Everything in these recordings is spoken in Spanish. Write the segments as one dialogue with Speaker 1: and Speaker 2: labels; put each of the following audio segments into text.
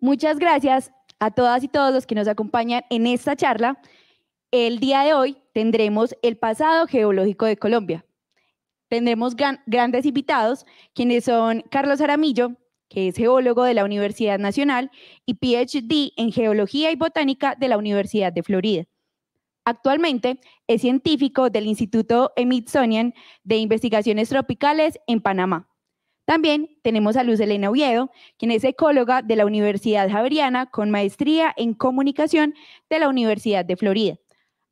Speaker 1: Muchas gracias a todas y todos los que nos acompañan
Speaker 2: en esta charla. El día de hoy tendremos el pasado geológico de Colombia. Tendremos grandes invitados, quienes son Carlos Aramillo, que es geólogo de la Universidad Nacional y PhD en Geología y Botánica de la Universidad de Florida. Actualmente es científico del Instituto Smithsonian de Investigaciones Tropicales en Panamá. También tenemos a Luz Elena Oviedo, quien es ecóloga de la Universidad Javeriana con maestría en comunicación de la Universidad de Florida.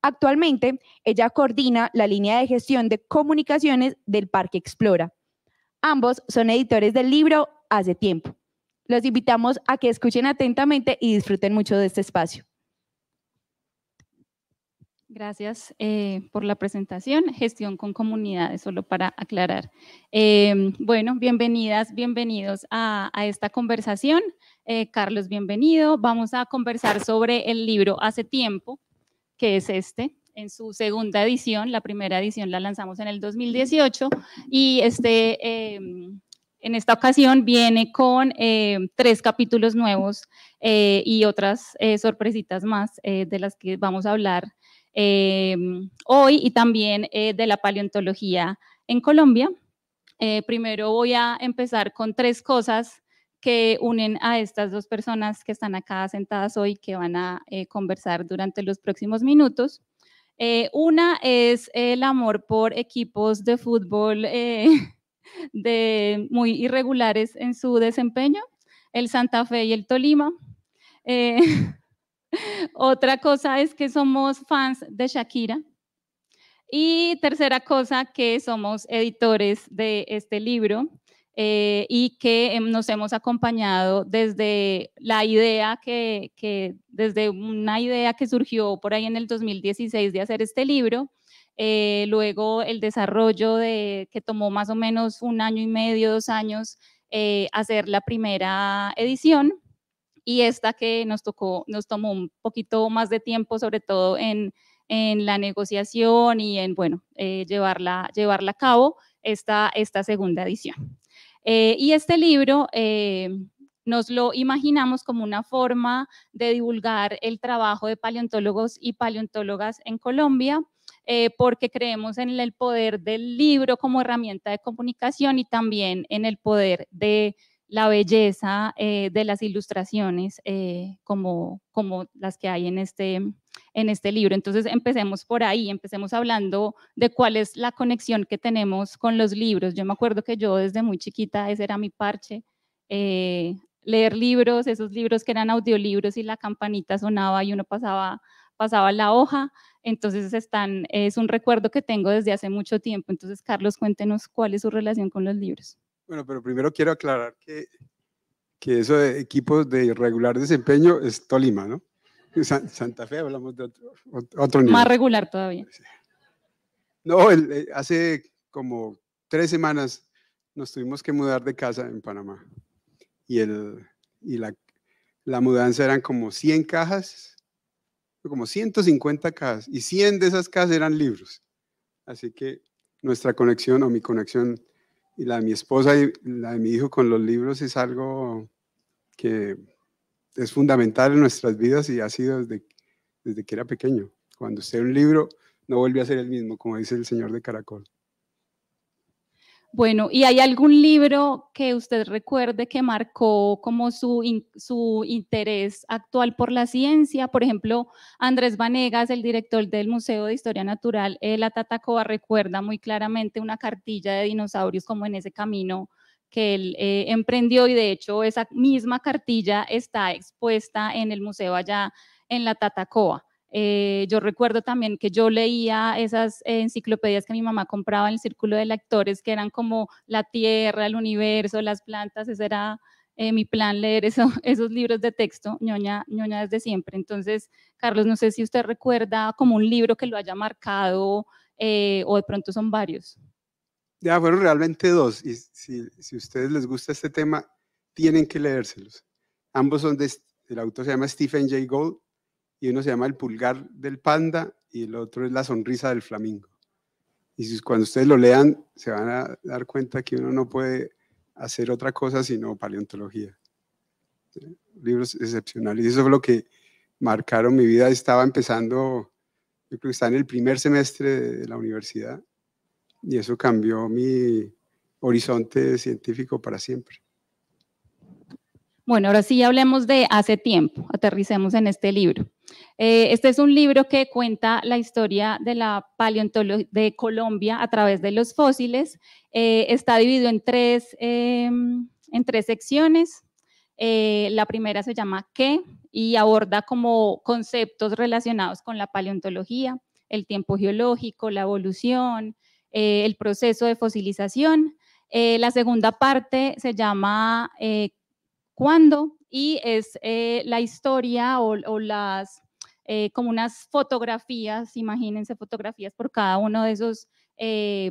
Speaker 2: Actualmente, ella coordina la línea de gestión de comunicaciones del Parque Explora. Ambos son editores del libro Hace tiempo. Los invitamos a que escuchen atentamente y disfruten mucho de este espacio.
Speaker 1: Gracias eh, por la presentación. Gestión con comunidades, solo para aclarar. Em, bueno, bienvenidas, bienvenidos a, esta conversación. Eh, Carlos, bienvenido. Vamos a conversar sobre el libro Hace tiempo, que es este, en su segunda edición. La primera edición la lanzamos en el 2018 y este, em, en esta ocasión viene con em, tres capítulos nuevos eh, y otras sorpresitas más de las que vamos a hablar Em, hoy y también eh, de la paleontología en Colombia. Eh, primero voy a empezar con tres cosas que unen a estas dos personas que están acá sentadas hoy, que van a eh, conversar durante los próximos minutos. una es el amor por equipos de fútbol muy irregulares en su desempeño, el Santa Fe y el Tolima. Otra cosa es que somos fans de Shakira. Y tercera cosa, que somos editores de este libro eh, y que em, nos hemos acompañado desde la idea que, desde una idea que surgió por ahí en el 2016 de hacer este libro, eh, luego el desarrollo de, que tomó más o menos un año y medio, dos años, eh, hacer la primera edición y esta que nos tocó, nos tomó un poquito más de tiempo, sobre todo en, la negociación y en, bueno, eh, llevarla, llevarla a cabo esta, esta segunda edición. Eh, y este libro eh, nos lo imaginamos como una forma de divulgar el trabajo de paleontólogos y paleontólogas en Colombia. porque creemos en el poder del libro como herramienta de comunicación y también en el poder de la belleza eh, de las ilustraciones eh, como, como las que hay en este, en este libro. Entonces empecemos por ahí, empecemos hablando de cuál es la conexión que tenemos con los libros. Yo me acuerdo que yo desde muy chiquita, ese era mi parche, eh, leer libros, esos libros que eran audiolibros y la campanita sonaba y uno pasaba, pasaba la hoja. Entonces están, es un recuerdo que tengo desde hace mucho tiempo. Entonces, Carlos, cuéntenos cuál es su relación con los libros.
Speaker 3: Bueno, pero primero quiero aclarar que, que eso de equipos de irregular desempeño es Tolima, ¿no? Santa Fe hablamos de otro, nivel. Más
Speaker 1: regular todavía.
Speaker 3: No, eh, hace como tres semanas nos tuvimos que mudar de casa en Panamá. Y, el, y la, la mudanza eran como 100 cajas, como 150 cajas. Y 100 de esas cajas eran libros. Así que nuestra conexión o mi conexión y la de mi esposa y la de mi hijo con los libros es algo que es fundamental en nuestras vidas y ha sido desde, desde que era pequeño. Cuando usted un libro, no vuelve a ser el mismo, como dice el señor de Caracol.
Speaker 1: Bueno, ¿y hay algún libro que usted recuerde que marcó como su, interés actual por la ciencia? Por ejemplo, Andrés Vanegas, el director del Museo de Historia Natural, de eh, la Tatacoa recuerda muy claramente una cartilla de dinosaurios como en ese camino que él eh, emprendió y de hecho esa misma cartilla está expuesta en el museo allá en la Tatacoa. Eh, yo recuerdo también que yo leía esas enciclopedias que mi mamá compraba en el círculo de lectores, que eran como la tierra, el universo, las plantas, ese era eh, mi plan, leer esos libros de texto, ñoña, desde siempre. Entonces, Carlos, no sé si usted recuerda como un libro que lo haya marcado eh, o de pronto son varios.
Speaker 3: Ya fueron realmente dos, y si, ustedes les gusta este tema, tienen que leérselos. Ambos son de, el autor se llama Stephen J. Gould, y uno se llama El pulgar del panda y el otro es La sonrisa del flamingo. Y si cuando ustedes lo lean, se van a dar cuenta que uno no puede hacer otra cosa sino paleontología. Libros excepcionales. Y eso fue lo que marcaron mi vida. Estaba empezando, yo creo que estaba en el primer semestre de la universidad y eso cambió mi horizonte científico para siempre.
Speaker 1: Bueno, ahora sí hablemos de hace tiempo, aterricemos en este libro. Eh, este es un libro que cuenta la historia de la paleontología de Colombia a través de los fósiles. Eh, está dividido en tres, em, en tres secciones. Eh, la primera se llama ¿Qué? y aborda como conceptos relacionados con la paleontología, el tiempo geológico, la evolución, el proceso de fosilización. la segunda parte se llama cuándo y es eh, la historia o, las eh, como unas fotografías, imagínense fotografías por cada uno de esos eh,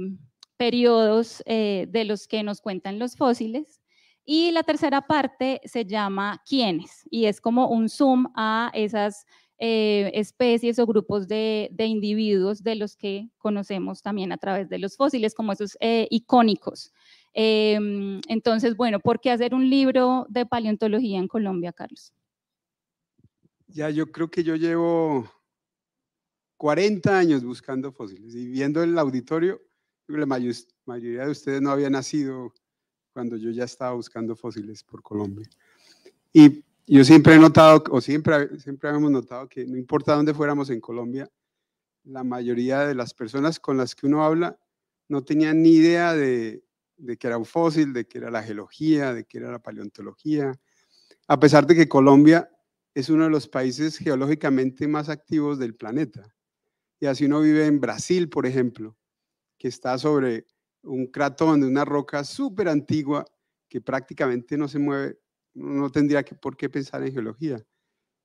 Speaker 1: periodos de los que nos cuentan los fósiles. Y la tercera parte se llama quiénes y es como un zoom a esas especies o grupos de, individuos de los que conocemos también a través de los fósiles, como esos icónicos. Em, entonces, bueno, ¿por qué hacer un libro de paleontología en Colombia, Carlos?
Speaker 3: Ya, yo creo que yo llevo 40 años buscando fósiles y viendo el auditorio, la mayoría de ustedes no había nacido cuando yo ya estaba buscando fósiles por Colombia. Y yo siempre he notado, o siempre, siempre hemos notado que no importa dónde fuéramos en Colombia, la mayoría de las personas con las que uno habla no tenían ni idea de de que era un fósil, de que era la geología, de que era la paleontología. A pesar de que Colombia es uno de los países geológicamente más activos del planeta. Y así uno vive en Brasil, por ejemplo, que está sobre un cratón de una roca súper antigua que prácticamente no se mueve, no tendría que, por qué pensar en geología.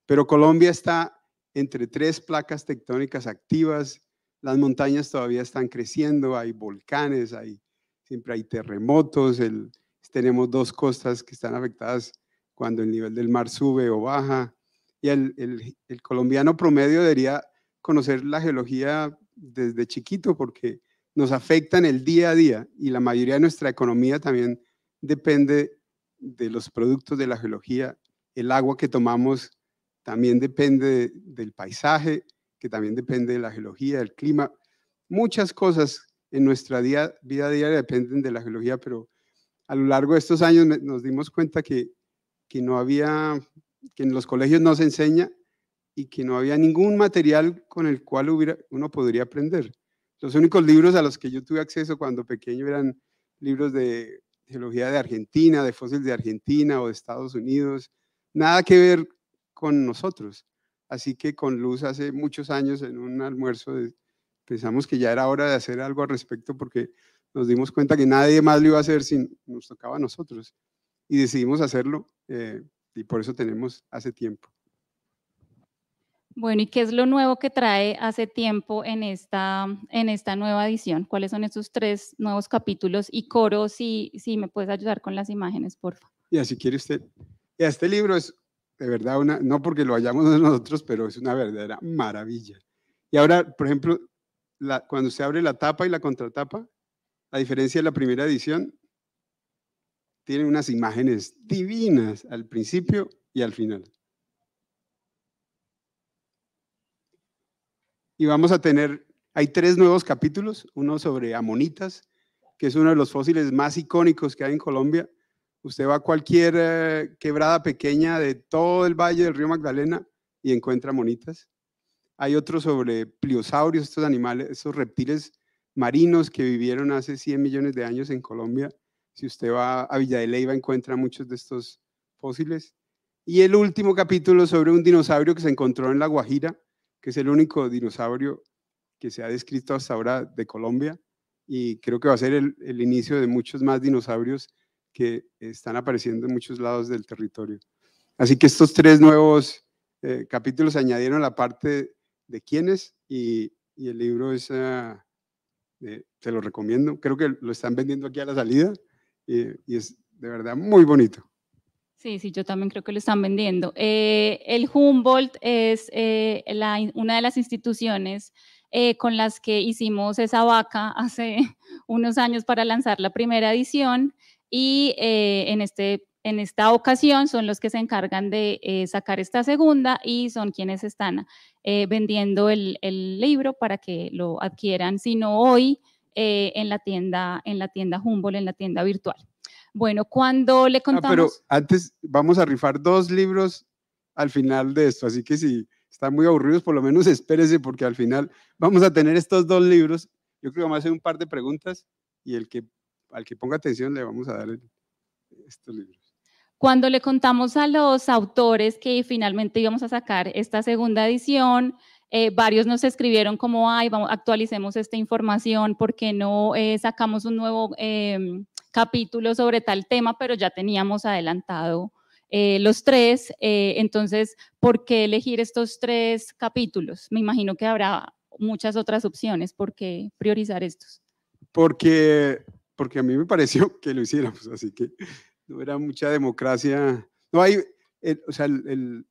Speaker 3: Pero Colombia está entre tres placas tectónicas activas, las montañas todavía están creciendo, hay volcanes, hay siempre hay terremotos, tenemos dos costas que están afectadas cuando el nivel del mar sube o baja. Y el, colombiano promedio debería conocer la geología desde chiquito porque nos afectan el día a día y la mayoría de nuestra economía también depende de los productos de la geología. El agua que tomamos también depende del paisaje, que también depende de la geología, del clima, muchas cosas en nuestra vida diaria dependen de la geología, pero a lo largo de estos años nos dimos cuenta que, que no había, que en los colegios no se enseña y que no había ningún material con el cual uno podría aprender. Los únicos libros a los que yo tuve acceso cuando pequeño eran libros de geología de Argentina, de fósiles de Argentina o de Estados Unidos, nada que ver con nosotros. Así que con Luz hace muchos años en un almuerzo de, pensamos que ya era hora de hacer algo al respecto porque nos dimos cuenta que nadie más lo iba a hacer si nos tocaba a nosotros. Y decidimos hacerlo eh, y por eso tenemos hace tiempo.
Speaker 1: Bueno, ¿y qué es lo nuevo que trae hace tiempo en esta, en esta nueva edición? ¿Cuáles son esos tres nuevos capítulos y coros? Si, si me puedes ayudar con las imágenes, por favor.
Speaker 3: y así quiere usted. este libro es de verdad una, no porque lo hayamos nosotros, pero es una verdadera maravilla. Y ahora, por ejemplo, cuando se abre la tapa y la contratapa, a diferencia de la primera edición, tiene unas imágenes divinas al principio y al final. Y vamos a tener, hay tres nuevos capítulos, uno sobre amonitas, que es uno de los fósiles más icónicos que hay en Colombia. Usted va a cualquier eh, quebrada pequeña de todo el valle del río Magdalena y encuentra amonitas. Hay otro sobre pliosaurios, estos animales, estos reptiles marinos que vivieron hace 100 millones de años en Colombia. Si usted va a Villa de Leyva, encuentra muchos de estos fósiles. Y el último capítulo sobre un dinosaurio que se encontró en La Guajira, que es el único dinosaurio que se ha descrito hasta ahora de Colombia. Y creo que va a ser el, el inicio de muchos más dinosaurios que están apareciendo en muchos lados del territorio. Así que estos tres nuevos eh, capítulos añadieron la parte de quiénes y, y el libro es, ah, te lo recomiendo, creo que lo están vendiendo aquí a la salida eh, y es de verdad muy bonito.
Speaker 1: Sí, sí, yo también creo que lo están vendiendo. Eh, el Humboldt es eh, una de las instituciones con las que hicimos esa vaca hace unos años para lanzar la primera edición y en este en esta ocasión son los que se encargan de eh, sacar esta segunda y son quienes están eh, vendiendo el, libro para que lo adquieran, si no hoy, eh, en, la tienda, en la tienda Humboldt, en la tienda virtual. Bueno, cuando le ah, contamos... pero
Speaker 3: antes vamos a rifar dos libros al final de esto, así que si están muy aburridos, por lo menos espérense, porque al final vamos a tener estos dos libros. Yo creo que vamos a hacer un par de preguntas y el que, al que ponga atención le vamos a dar el, estos libros.
Speaker 1: Cuando le contamos a los autores que finalmente íbamos a sacar esta segunda edición, eh, varios nos escribieron como, ay, vamos, actualicemos esta información, ¿por qué no eh, sacamos un nuevo em, capítulo sobre tal tema, pero ya teníamos adelantado eh, los tres. entonces, ¿por qué elegir estos tres capítulos? Me imagino que habrá muchas otras opciones, ¿por qué priorizar estos?
Speaker 3: Porque, porque a mí me pareció que lo hiciéramos, así que no era mucha democracia. No hay,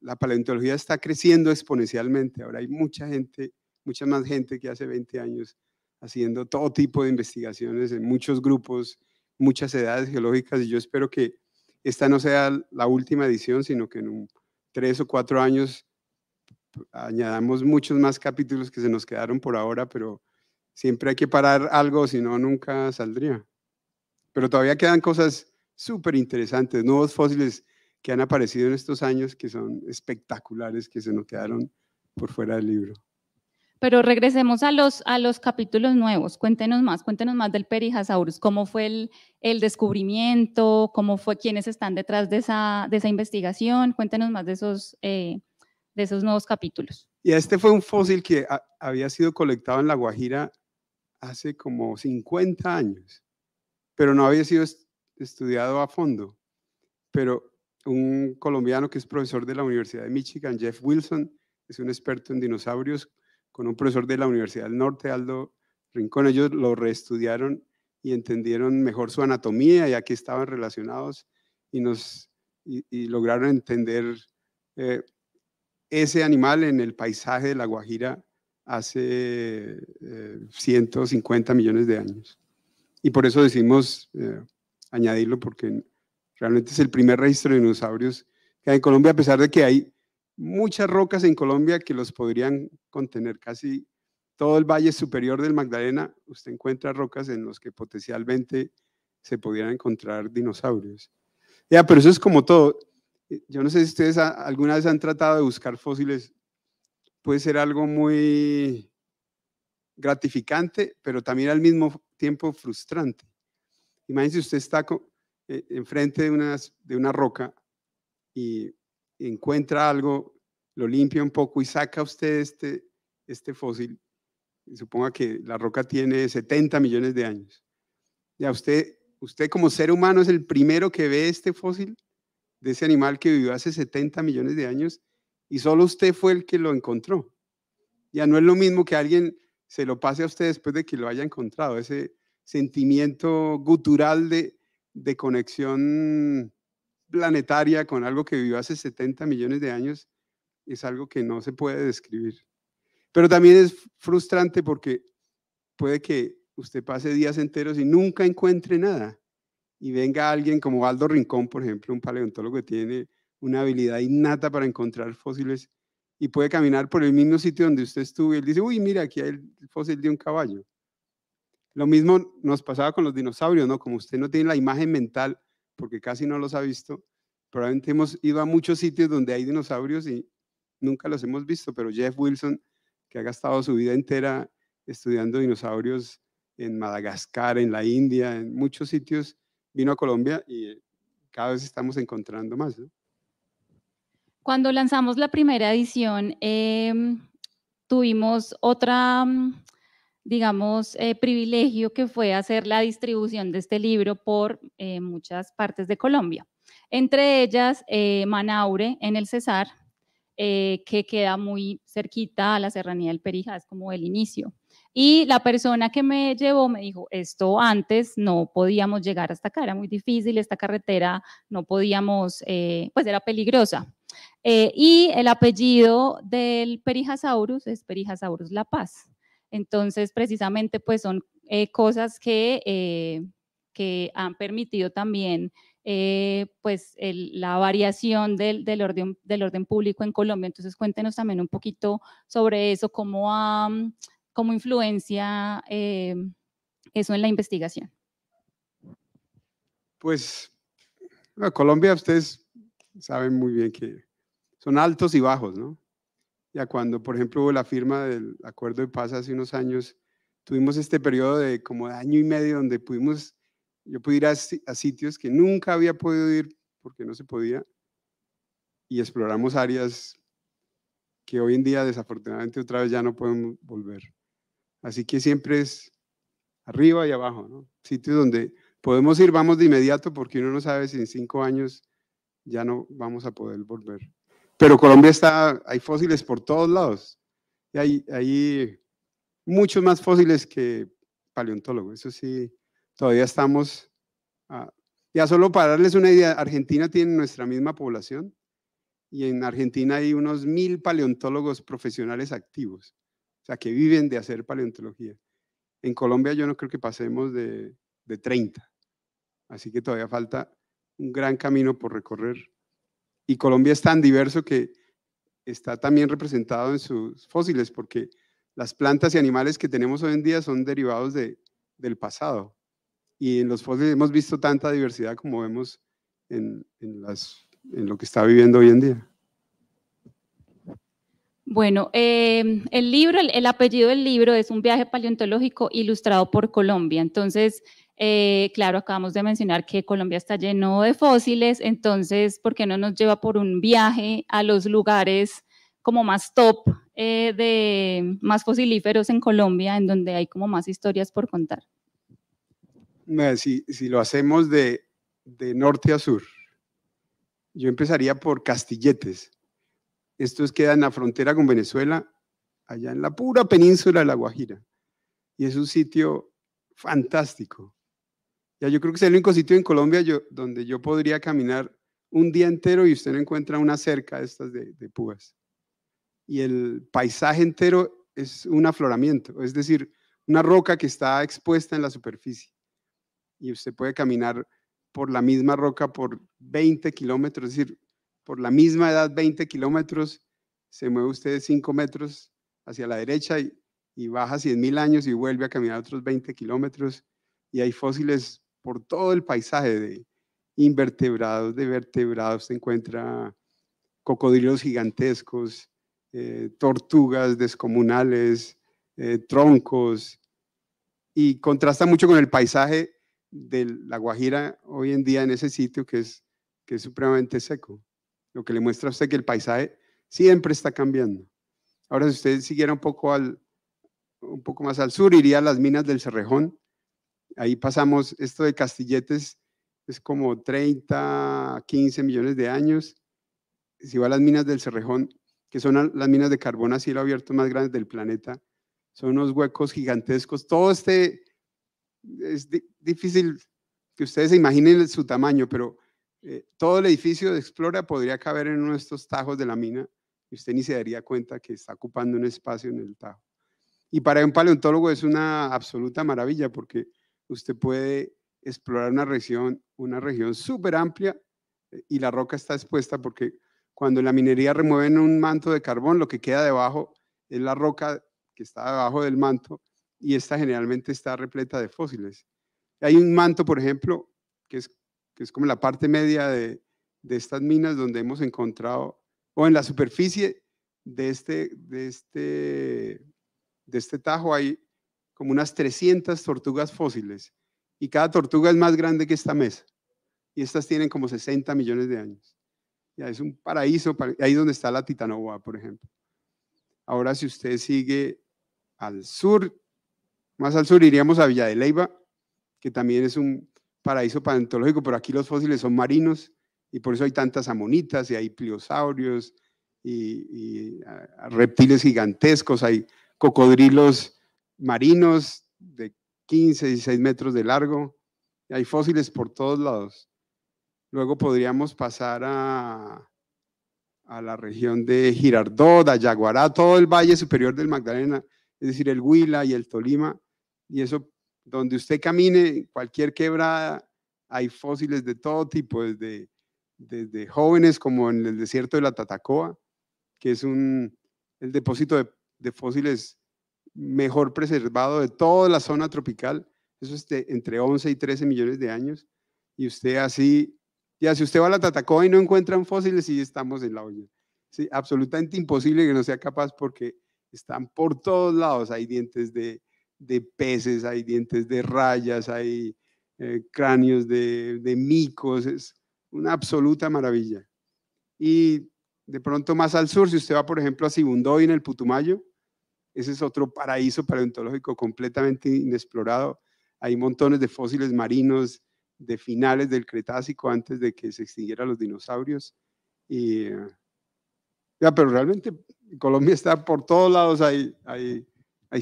Speaker 3: la paleontología está creciendo exponencialmente. Ahora hay mucha gente, mucha más gente que hace 20 años haciendo todo tipo de investigaciones en muchos grupos, muchas edades geológicas y yo espero que esta no sea la última edición, sino que en tres o cuatro años añadamos muchos más capítulos que se nos quedaron por ahora, pero siempre hay que parar algo, si no, nunca saldría. Pero todavía quedan cosas súper interesantes, nuevos fósiles que han aparecido en estos años que son espectaculares, que se nos quedaron por fuera del libro.
Speaker 1: Pero regresemos a los, a los capítulos nuevos. Cuéntenos más, cuéntenos más del Perihasaurus. ¿Cómo fue el, el descubrimiento? ¿Cómo fue quiénes están detrás de esa, de esa investigación? Cuéntenos más de esos, eh, de esos nuevos capítulos.
Speaker 3: Y este fue un fósil que había sido colectado en La Guajira hace como 50 años, pero no había sido estudiado a fondo, pero un colombiano que es profesor de la Universidad de Michigan, Jeff Wilson, es un experto en dinosaurios, con un profesor de la Universidad del Norte, Aldo Rincón, ellos lo reestudiaron y entendieron mejor su anatomía y aquí estaban relacionados y, nos, y, lograron entender eh, ese animal en el paisaje de La Guajira hace 150 eh, millones de años. Y por eso decimos eh, añadirlo porque realmente es el primer registro de dinosaurios que hay en Colombia, a pesar de que hay muchas rocas en Colombia que los podrían contener. Casi todo el valle superior del Magdalena, usted encuentra rocas en las que potencialmente se pudieran encontrar dinosaurios. Ya, pero eso es como todo. Eh, yo no sé si ustedes alguna vez han tratado de buscar fósiles. Puede ser algo muy gratificante, pero también al mismo tiempo frustrante. Imagínense usted está eh, enfrente de, de una roca y encuentra algo, lo limpia un poco y saca usted este, este fósil. Suponga que la roca tiene 70 millones de años. Ya usted, usted como ser humano es el primero que ve este fósil de ese animal que vivió hace 70 millones de años y solo usted fue el que lo encontró. Ya no es lo mismo que alguien se lo pase a usted después de que lo haya encontrado. Ese, sentimiento gutural de, conexión planetaria con algo que vivió hace 70 millones de años es algo que no se puede describir. Pero también es frustrante porque puede que usted pase días enteros y nunca encuentre nada. Y venga alguien como Aldo Rincón, por ejemplo, un paleontólogo que tiene una habilidad innata para encontrar fósiles y puede caminar por el mismo sitio donde usted estuvo y él dice, uy, mira, aquí hay el fósil de un caballo. Lo mismo nos pasaba con los dinosaurios, ¿no? Como usted no tiene la imagen mental, porque casi no los ha visto, probablemente hemos ido a muchos sitios donde hay dinosaurios y nunca los hemos visto, pero Jeff Wilson, que ha gastado su vida entera estudiando dinosaurios en Madagascar, en la India, en muchos sitios, vino a Colombia y cada vez estamos encontrando más. ¿no?
Speaker 1: Cuando lanzamos la primera edición, em, tuvimos otra digamos, eh, privilegio que fue hacer la distribución de este libro por eh, muchas partes de Colombia, entre ellas eh, Manaure en el Cesar, que queda muy cerquita a la Serranía del Perijá, es como el inicio. Y la persona que me llevó me dijo, esto antes no podíamos llegar hasta acá, era muy difícil, esta carretera no podíamos, pues era peligrosa. y el apellido del Perijasaurus es Perijasaurus La Paz. Entonces, precisamente, pues son eh, cosas que, eh, que han permitido también eh, pues la variación del, orden, del orden público en Colombia. Entonces, cuéntenos también un poquito sobre eso, cómo, cómo influencia eso en la investigación.
Speaker 3: Pues, Colombia, ustedes saben muy bien que son altos y bajos, ¿no? ya cuando, por ejemplo, hubo la firma del acuerdo de paz hace unos años, tuvimos este periodo de como año y medio donde pudimos, yo pude ir a, sitios que nunca había podido ir porque no se podía y exploramos áreas que hoy en día desafortunadamente otra vez ya no podemos volver. Así que siempre es arriba y abajo, ¿no? sitios donde podemos ir, vamos de inmediato porque uno no sabe si en cinco años ya no vamos a poder volver. Pero Colombia está, hay fósiles por todos lados. Y hay, muchos más fósiles que paleontólogos. Eso sí, todavía estamos. ya solo para darles una idea, Argentina tiene nuestra misma población y en Argentina hay unos mil paleontólogos profesionales activos, o sea, que viven de hacer paleontología. En Colombia yo no creo que pasemos de, de 30, así que todavía falta un gran camino por recorrer. Y Colombia es tan diverso que está también representado en sus fósiles, porque las plantas y animales que tenemos hoy en día son derivados de, del pasado. Y en los fósiles hemos visto tanta diversidad como vemos en, lo que está viviendo hoy en día.
Speaker 1: Bueno, em, el libro, el, apellido del libro es Un viaje paleontológico ilustrado por Colombia. Entonces, eh, claro, acabamos de mencionar que Colombia está lleno de fósiles, entonces, ¿por qué no nos lleva por un viaje a los lugares como más top eh, de más fosilíferos en Colombia, en donde hay como más historias por contar?
Speaker 3: Si, lo hacemos de, norte a sur, yo empezaría por Castilletes. Estos quedan en la frontera con Venezuela, allá en la pura península de La Guajira. Y es un sitio fantástico. Ya yo creo que es el único sitio en Colombia yo, donde yo podría caminar un día entero y usted no encuentra una cerca de estas de, púas. Y el paisaje entero es un afloramiento, es decir, una roca que está expuesta en la superficie. Y usted puede caminar por la misma roca por 20 kilómetros, es decir, por la misma edad 20 kilómetros, se mueve usted 5 metros hacia la derecha y, y baja 100.000 años y vuelve a caminar otros 20 kilómetros. Y hay fósiles por todo el paisaje de invertebrados, de vertebrados, se encuentra cocodrilos gigantescos, eh, tortugas descomunales, eh, troncos, y contrasta mucho con el paisaje de La Guajira hoy en día en ese sitio que es, que es supremamente seco, lo que le muestra a usted que el paisaje siempre está cambiando. Ahora, si usted siguiera un poco, al, un poco más al sur, iría a las minas del Cerrejón, ahí pasamos, esto de Castilletes es como 30, 15 millones de años. Si va a las minas del Cerrejón, que son las minas de carbón a cielo abierto más grandes del planeta, son unos huecos gigantescos. Todo este, es difícil que ustedes se imaginen su tamaño, pero eh, todo el edificio de Explora podría caber en uno de estos tajos de la mina y usted ni se daría cuenta que está ocupando un espacio en el tajo. Y para un paleontólogo es una absoluta maravilla porque usted puede explorar una región, una región súper amplia eh, y la roca está expuesta porque cuando la minería remueven un manto de carbón, lo que queda debajo es la roca que está debajo del manto y esta generalmente está repleta de fósiles. Hay un manto, por ejemplo, que es, es como la parte media de, estas minas donde hemos encontrado, o en la superficie de este, de este, de este tajo hay como unas 300 tortugas fósiles y cada tortuga es más grande que esta mesa. Y estas tienen como 60 millones de años. Ya es un paraíso, ahí donde está la Titanoboa, por ejemplo. Ahora, si usted sigue al sur, más al sur iríamos a Villa de Leyva, que también es un paraíso paleontológico, pero aquí los fósiles son marinos y por eso hay tantas amonitas y hay pliosaurios y, y ah, reptiles gigantescos, hay cocodrilos marinos de 15, 16 metros de largo. Hay fósiles por todos lados. Luego podríamos pasar a, a la región de Girardot, a Yaguará, todo el valle superior del Magdalena, es decir, el Huila y el Tolima. Y eso, donde usted camine, cualquier quebrada, hay fósiles de todo tipo, desde, desde jóvenes como en el desierto de la Tatacoa, que es un, el depósito de, de fósiles mejor preservado de toda la zona tropical, eso es entre 11 y 13 millones de años, y usted así, ya si usted va a la Tatacoa y no encuentran fósiles, sí estamos en la olla. Sí, absolutamente imposible que no sea capaz porque están por todos lados, hay dientes de, peces, hay dientes de rayas, hay eh, cráneos de, de micos, es una absoluta maravilla. Y de pronto más al sur, si usted va, por ejemplo, a Sibundoy en el Putumayo, ese es otro paraíso paleontológico completamente inexplorado. Hay montones de fósiles marinos de finales del Cretácico antes de que se extinguieran los dinosaurios. Y, ya, pero realmente Colombia está por todos lados, hay, hay,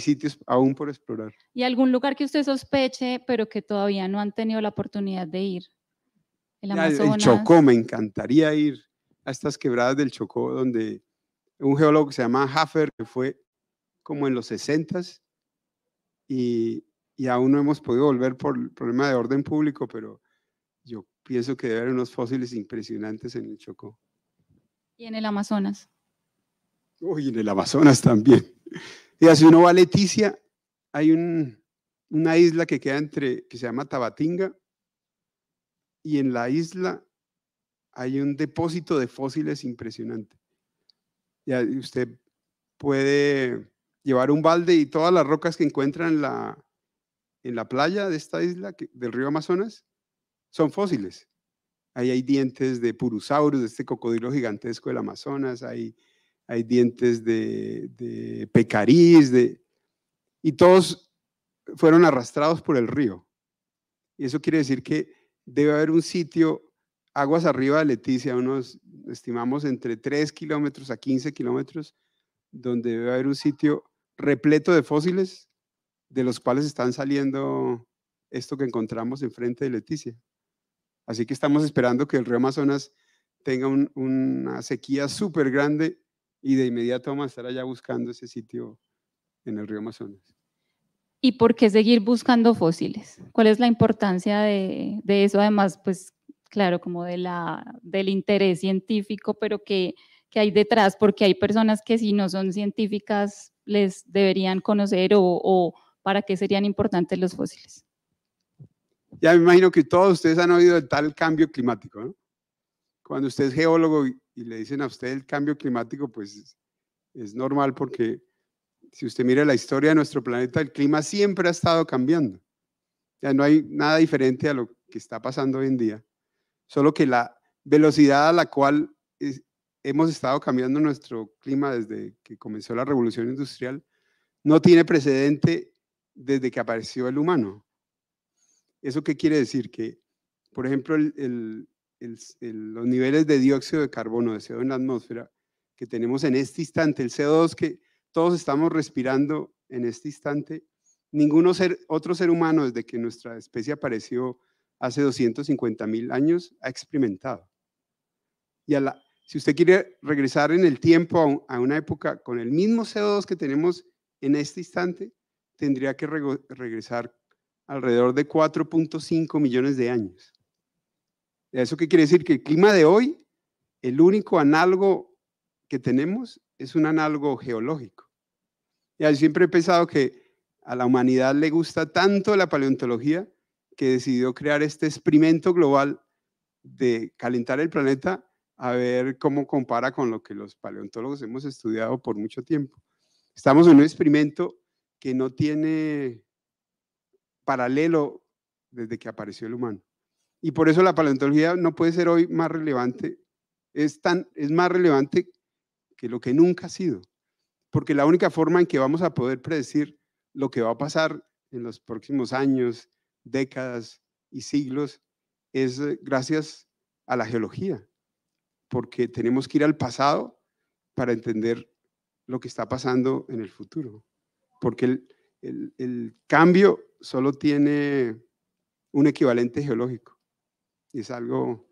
Speaker 3: sitios aún por explorar.
Speaker 1: ¿Y algún lugar que usted sospeche, pero que todavía no han tenido la oportunidad de ir? El, Amazonas. el Chocó,
Speaker 3: me encantaría ir a estas quebradas del Chocó, donde un geólogo que se llama Hafer, que fue como en los sesentas, y, aún no hemos podido volver por el problema de orden público, pero yo pienso que debe haber unos fósiles impresionantes en el Chocó.
Speaker 1: Y en el Amazonas.
Speaker 3: Uy, en el Amazonas también. Y si uno va a Leticia, hay una isla que queda entre, que se llama Tabatinga, y en la isla hay un depósito de fósiles impresionante. Ya usted puede llevar un balde y todas las rocas que encuentran en la, en la playa de esta isla, del río Amazonas, son fósiles. Ahí hay dientes de Purusaurus, de este cocodrilo gigantesco del Amazonas, hay, hay dientes de, de pecarís, de, y todos fueron arrastrados por el río. Y eso quiere decir que debe haber un sitio aguas arriba de Leticia, unos, estimamos, entre 3 kilómetros a 15 kilómetros, donde debe haber un sitio repleto de fósiles de los cuales están saliendo esto que encontramos enfrente de Leticia. Así que estamos esperando que el río Amazonas tenga una sequía súper grande y de inmediato vamos a estar allá buscando ese sitio en el río Amazonas.
Speaker 1: ¿Y por qué seguir buscando fósiles? ¿Cuál es la importancia de, eso? Además, pues claro, como del interés científico, pero que, que hay detrás, porque hay personas que si no son científicas, les deberían conocer o, para qué serían importantes los fósiles.
Speaker 3: Ya me imagino que todos ustedes han oído del tal cambio climático, ¿no? Cuando usted es geólogo y, le dicen a usted el cambio climático, pues es, normal porque si usted mira la historia de nuestro planeta, el clima siempre ha estado cambiando. Ya no hay nada diferente a lo que está pasando hoy en día, solo que la velocidad a la cual hemos estado cambiando nuestro clima desde que comenzó la revolución industrial, no tiene precedente desde que apareció el humano. ¿Eso qué quiere decir? Que, por ejemplo, los niveles de dióxido de carbono, de CO2 en la atmósfera, que tenemos en este instante, el CO2 que todos estamos respirando en este instante, ningún ser, otro ser humano desde que nuestra especie apareció hace 250 mil años ha experimentado. Y a la, si usted quiere regresar en el tiempo a una época con el mismo CO2 que tenemos en este instante, tendría que regresar alrededor de 4.5 millones de años. ¿Eso qué quiere decir? Que el clima de hoy, el único análogo que tenemos es un análogo geológico. Ya, siempre he pensado que a la humanidad le gusta tanto la paleontología que decidió crear este experimento global de calentar el planeta a ver cómo compara con lo que los paleontólogos hemos estudiado por mucho tiempo. Estamos en un experimento que no tiene paralelo desde que apareció el humano. Y por eso la paleontología no puede ser hoy más relevante, es, tan, es más relevante que lo que nunca ha sido, porque la única forma en que vamos a poder predecir lo que va a pasar en los próximos años, décadas y siglos es eh, gracias a la geología porque tenemos que ir al pasado para entender lo que está pasando en el futuro. Porque el, el, cambio solo tiene un equivalente geológico. Y es algo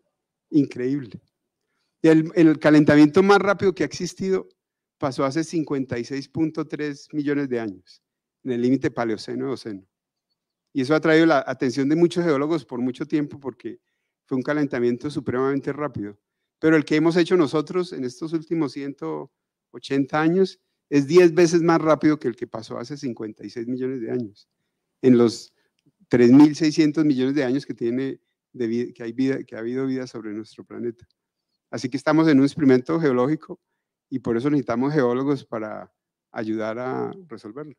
Speaker 3: increíble. El, el calentamiento más rápido que ha existido pasó hace 56.3 millones de años, en el límite paleoceno eoceno Y eso ha traído la atención de muchos geólogos por mucho tiempo porque fue un calentamiento supremamente rápido pero el que hemos hecho nosotros en estos últimos 180 años es 10 veces más rápido que el que pasó hace 56 millones de años, en los 3.600 millones de años que, tiene que, hay vida, que ha habido vida sobre nuestro planeta. Así que estamos en un experimento geológico y por eso necesitamos geólogos para ayudar a resolverlo.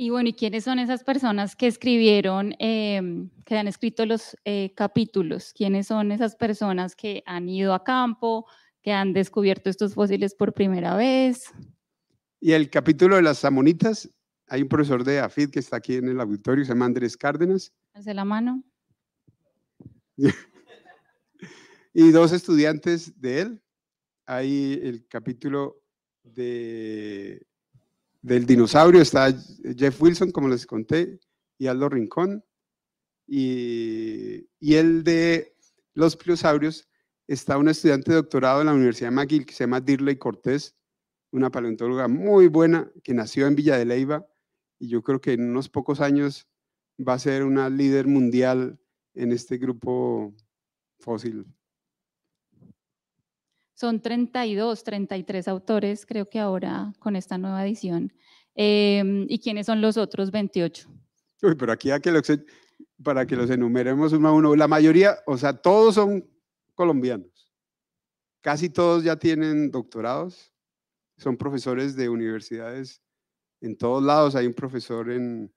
Speaker 1: Y bueno, ¿y quiénes son esas personas que escribieron, em, que han escrito los eh, capítulos? ¿Quiénes son esas personas que han ido a campo, que han descubierto estos fósiles por primera vez?
Speaker 3: Y el capítulo de las amonitas, hay un profesor de AFID que está aquí en el auditorio, se llama Andrés Cárdenas.
Speaker 1: Hace la mano.
Speaker 3: y dos estudiantes de él. Hay el capítulo de del dinosaurio está Jeff Wilson, como les conté, y Aldo Rincón. Y, el de los pliosaurios está un estudiante de doctorado en la Universidad de McGill que se llama Dirley Cortés, una paleontóloga muy buena que nació en Villa de Leiva y yo creo que en unos pocos años va a ser una líder mundial en este grupo fósil
Speaker 1: son 32, 33 autores, creo que ahora con esta nueva edición. Em, ¿Y quiénes son los otros 28?
Speaker 3: Uy, pero aquí para que los enumeremos uno a uno, la mayoría, o sea, todos son colombianos. Casi todos ya tienen doctorados, son profesores de universidades en todos lados. Hay un profesor en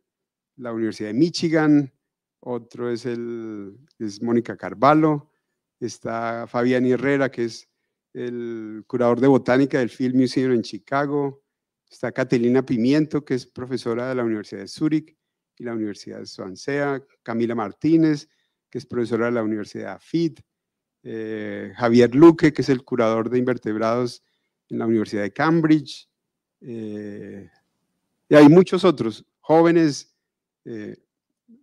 Speaker 3: la Universidad de Michigan, otro es, el, es Mónica Carvalho, está Fabián Herrera, que es el curador de botánica del Field Museum en Chicago. Está Catalina Pimiento, que es profesora de la Universidad de Zúrich y la Universidad de Swansea. Camila Martínez, que es profesora de la Universidad de Afit eh, Javier Luque, que es el curador de invertebrados en la Universidad de Cambridge. Eh, y hay muchos otros jóvenes eh,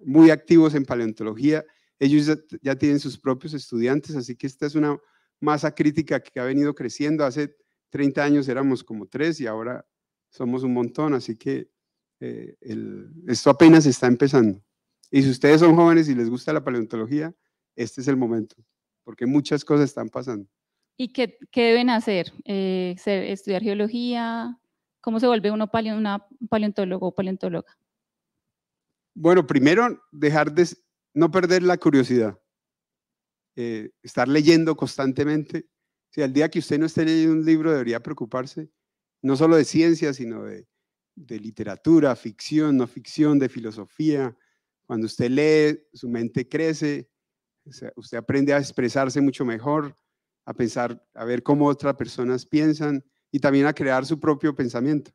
Speaker 3: muy activos en paleontología. Ellos ya tienen sus propios estudiantes, así que esta es una masa crítica que ha venido creciendo. Hace 30 años éramos como tres y ahora somos un montón, así que eh, esto apenas está empezando. Y si ustedes son jóvenes y les gusta la paleontología, este es el momento, porque muchas cosas están pasando.
Speaker 1: ¿Y qué, deben hacer? Eh, ¿Estudiar geología? ¿Cómo se vuelve uno paleo, una paleontólogo o paleontóloga?
Speaker 3: Bueno, primero, dejar de no perder la curiosidad. Eh, estar leyendo constantemente. Si al día que usted no esté leyendo un libro debería preocuparse, no solo de ciencia, sino de, literatura, ficción, no ficción, de filosofía. Cuando usted lee, su mente crece, usted aprende a expresarse mucho mejor, a pensar, a ver cómo otras personas piensan y también a crear su propio pensamiento.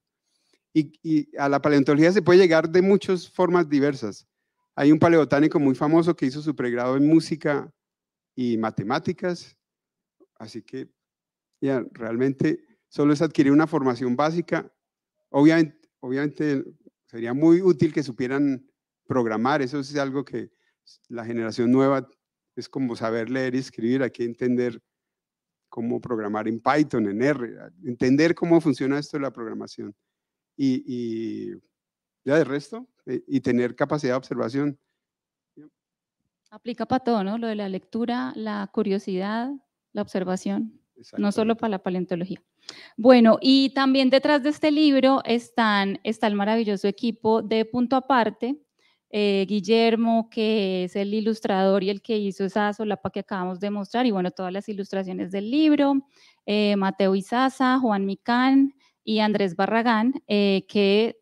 Speaker 3: Y, y, a la paleontología se puede llegar de muchas formas diversas. Hay un paleotánico muy famoso que hizo su pregrado en música y matemáticas. Así que ya realmente solo es adquirir una formación básica. Obviamente, obviamente sería muy útil que supieran programar. Eso es algo que la generación nueva es como saber leer y escribir. Hay que entender cómo programar en Python, en R, entender cómo funciona esto de la programación. Y, y ya de resto, eh, y tener capacidad de observación.
Speaker 1: Aplica para todo, ¿no? Lo de la lectura, la curiosidad, la observación, no solo para la paleontología. Bueno, y también detrás de este libro están, está el maravilloso equipo de Punto Aparte, eh, Guillermo, que es el ilustrador y el que hizo esa solapa que acabamos de mostrar, y bueno, todas las ilustraciones del libro, eh, Mateo Izaza, Juan Micán y Andrés Barragán, eh, que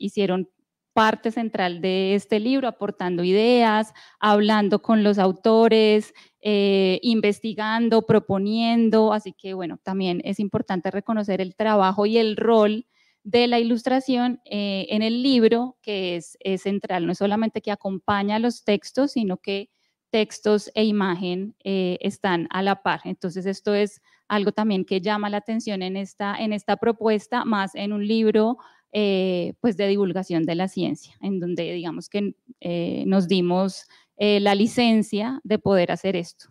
Speaker 1: hicieron parte central de este libro, aportando ideas, hablando con los autores, eh, investigando, proponiendo. Así que bueno, también es importante reconocer el trabajo y el rol de la ilustración eh, en el libro, que es, central, no es solamente que acompaña los textos, sino que textos e imagen eh, están a la par. Entonces, esto es algo también que llama la atención en esta, en esta propuesta, más en un libro eh, pues de divulgación de la ciencia, en donde digamos que eh, nos dimos eh, la licencia de poder hacer esto.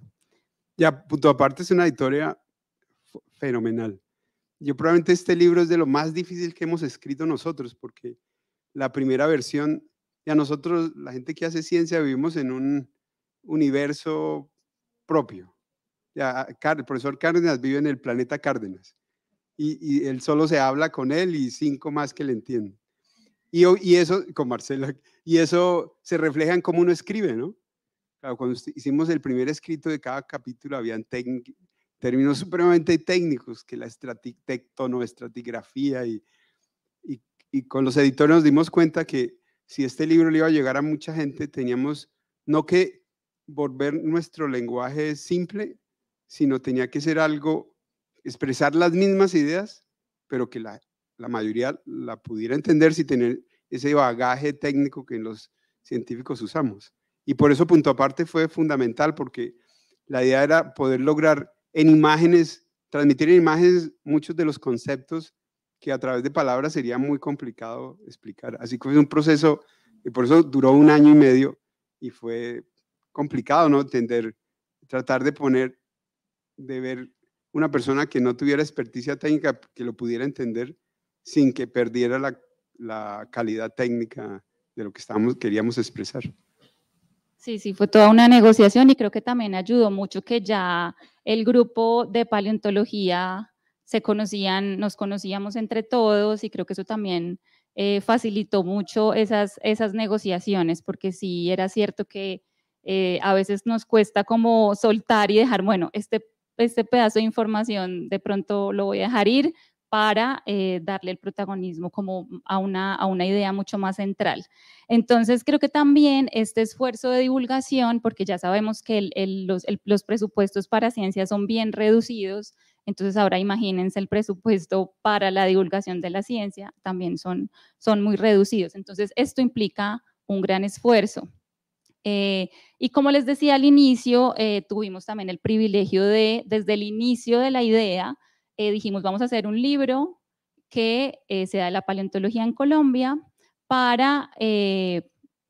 Speaker 3: Ya, punto aparte, es una historia fenomenal. Yo probablemente este libro es de lo más difícil que hemos escrito nosotros, porque la primera versión, ya nosotros, la gente que hace ciencia, vivimos en un universo propio. Ya, el profesor Cárdenas vive en el planeta Cárdenas y, él solo se habla con él y cinco más que le entienden. Y, eso, con Marcela, y eso se refleja en cómo uno escribe, ¿no? Claro, cuando hicimos el primer escrito de cada capítulo, habían términos supremamente técnicos, que la estratigrafía, y, y, y con los editores nos dimos cuenta que si este libro le iba a llegar a mucha gente, teníamos no que volver nuestro lenguaje simple, sino tenía que ser algo expresar las mismas ideas, pero que la, mayoría la pudiera entender sin tener ese bagaje técnico que los científicos usamos. Y por eso punto aparte fue fundamental, porque la idea era poder lograr en imágenes, transmitir en imágenes muchos de los conceptos que a través de palabras sería muy complicado explicar. Así que fue un proceso, y por eso duró un año y medio y fue complicado, ¿no? Entender, tratar de poner, de ver una persona que no tuviera experticia técnica, que lo pudiera entender sin que perdiera la, la calidad técnica de lo que estábamos, queríamos expresar.
Speaker 1: Sí, sí, fue toda una negociación y creo que también ayudó mucho que ya el grupo de paleontología se conocían, nos conocíamos entre todos y creo que eso también eh, facilitó mucho esas, esas negociaciones, porque sí era cierto que eh, a veces nos cuesta como soltar y dejar, bueno, este este pedazo de información de pronto lo voy a dejar ir para eh, darle el protagonismo como a una, idea mucho más central. Entonces, creo que también este esfuerzo de divulgación, porque ya sabemos que los, los presupuestos para ciencia son bien reducidos, entonces ahora imagínense el presupuesto para la divulgación de la ciencia, también son, son muy reducidos. Entonces, esto implica un gran esfuerzo. Eh, y como les decía al inicio, eh, tuvimos también el privilegio de, desde el inicio de la idea, eh, dijimos, vamos a hacer un libro que sea de la paleontología en Colombia para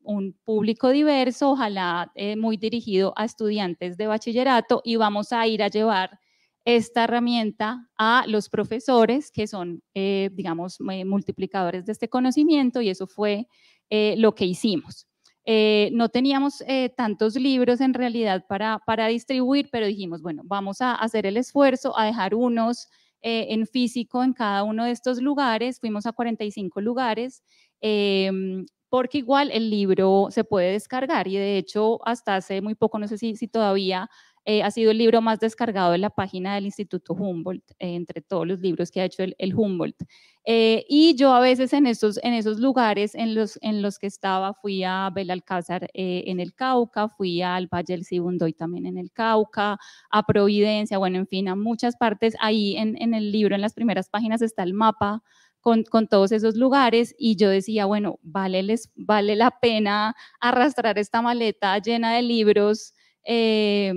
Speaker 1: un público diverso, ojalá muy dirigido a estudiantes de bachillerato, y vamos a ir a llevar esta herramienta a los profesores que son, digamos, multiplicadores de este conocimiento, y eso fue lo que hicimos. Eh, no teníamos eh, tantos libros en realidad para, distribuir, pero dijimos, bueno, vamos a hacer el esfuerzo, a dejar unos eh, en físico en cada uno de estos lugares. Fuimos a 45 lugares, em, porque igual el libro se puede descargar y de hecho hasta hace muy poco, no sé si, si todavía... ha sido el libro más descargado de la página del Instituto Humboldt, entre todos los libros que ha hecho el Humboldt. Eh, y yo a veces en esos, en esos lugares en los, en los que estaba, fui a Belalcázar eh, en el Cauca, fui al Valle del Sibundoy también en el Cauca, a Providencia, bueno, en fin, a muchas partes. Ahí en, en el libro, en las primeras páginas, está el mapa con, con, todos esos lugares y yo decía, bueno, vale, les, vale la pena arrastrar esta maleta llena de libros. Eh,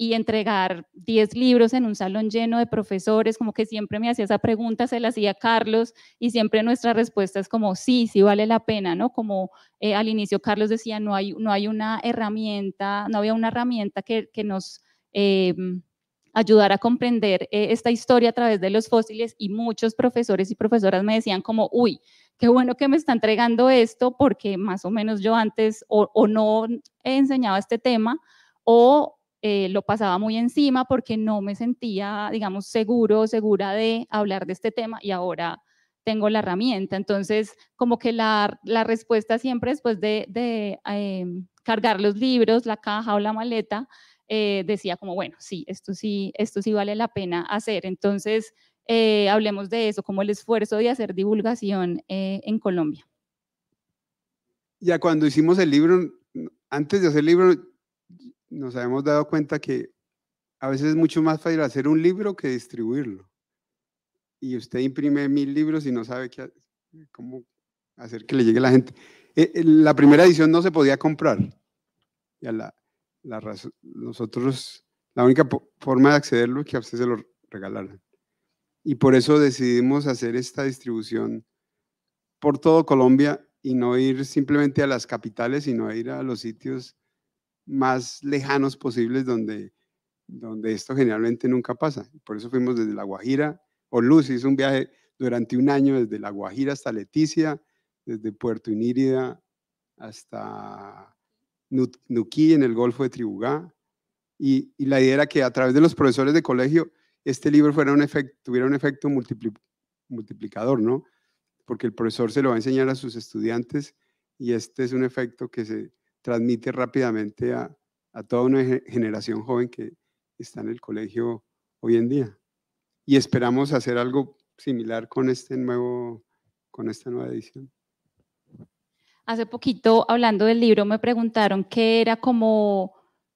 Speaker 1: y entregar 10 libros en un salón lleno de profesores, como que siempre me hacía esa pregunta, se la hacía Carlos y siempre nuestra respuesta es como sí, sí vale la pena, ¿no? Como eh, al inicio Carlos decía, no hay, no hay una herramienta, no había una herramienta que, nos eh, ayudara a comprender eh, esta historia a través de los fósiles y muchos profesores y profesoras me decían como, uy, qué bueno que me está entregando esto porque más o menos yo antes o, no no enseñado este tema o eh, lo pasaba muy encima porque no me sentía, digamos, seguro, segura de hablar de este tema y ahora tengo la herramienta. Entonces, como que la, respuesta siempre después de, em, cargar los libros, la caja o la maleta, eh, decía como, bueno, sí, esto sí, esto sí vale la pena hacer. Entonces, eh, hablemos de eso, como el esfuerzo de hacer divulgación en Colombia.
Speaker 3: Ya cuando hicimos el libro, antes de hacer el libro, nos habíamos dado cuenta que a veces es mucho más fácil hacer un libro que distribuirlo. Y usted imprime mil libros y no sabe cómo hacer que le llegue a la gente. Eh, eh, la primera edición no se podía comprar. Ya la, nosotros, la única forma de accederlo es que a usted se lo regalara. Y por eso decidimos hacer esta distribución por todo Colombia y no ir simplemente a las capitales, sino ir a los sitios más lejanos posibles donde, donde esto generalmente nunca pasa. Por eso fuimos desde La Guajira, o Luz hizo un viaje durante un año desde La Guajira hasta Leticia, desde Puerto Inírida hasta Nuquí en el Golfo de Tribugá. Y, la idea era que a través de los profesores de colegio este libro fuera un efecto, tuviera un efecto multiplicador, ¿no? Porque el profesor se lo va a enseñar a sus estudiantes y este es un efecto que se, transmite rápidamente a, toda una generación joven que está en el colegio hoy en día. Y esperamos hacer algo similar con, este nuevo, con esta nueva edición.
Speaker 1: Hace poquito, hablando del libro, me preguntaron qué era como,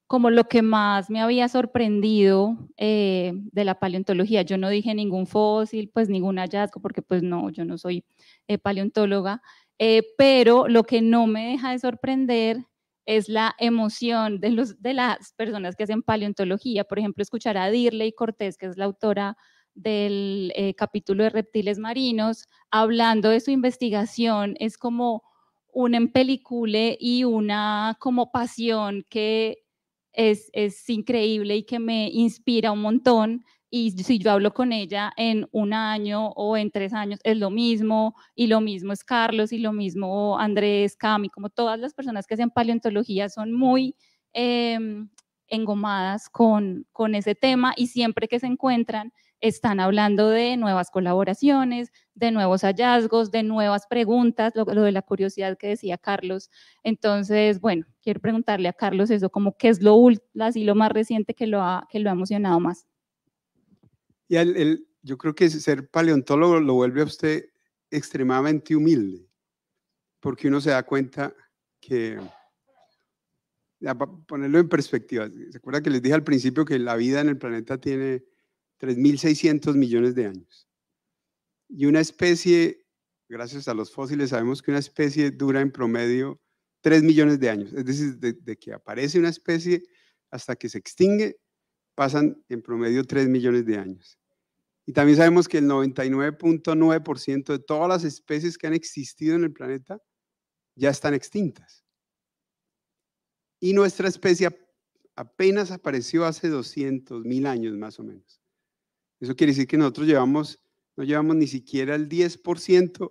Speaker 1: como lo que más me había sorprendido eh, de la paleontología. Yo no dije ningún fósil, pues ningún hallazgo, porque pues no, yo no soy eh, paleontóloga, eh, pero lo que no me deja de sorprender es la emoción de, los, de las personas que hacen paleontología. Por ejemplo, escuchar a Dirley Cortés, que es la autora del eh, capítulo de reptiles marinos, hablando de su investigación, es como un empelicule y una como pasión que es, es increíble y que me inspira un montón y si yo hablo con ella en un año o en tres años, es lo mismo, y lo mismo es Carlos, y lo mismo Andrés, Cami, como todas las personas que hacen paleontología son muy em, engomadas con, con ese tema y siempre que se encuentran están hablando de nuevas colaboraciones, de nuevos hallazgos, de nuevas preguntas, lo, lo, de la curiosidad que decía Carlos. Entonces, bueno, quiero preguntarle a Carlos eso, como qué es lo, así lo más reciente que lo que lo ha emocionado más
Speaker 3: yo creo que ser paleontólogo lo vuelve a usted extremadamente humilde, porque uno se da cuenta que, para ponerlo en perspectiva, ¿se acuerda que les dije al principio que la vida en el planeta tiene 3.600 millones de años? Y una especie, gracias a los fósiles, sabemos que una especie dura en promedio 3 millones de años. Es decir, de, de que aparece una especie hasta que se extingue, pasan en promedio 3 millones de años. Y también sabemos que el 99.9% de todas las especies que han existido en el planeta ya están extintas. Y nuestra especie apenas apareció hace 200.000 años más o menos. Eso quiere decir que nosotros llevamos, no llevamos ni siquiera el 10%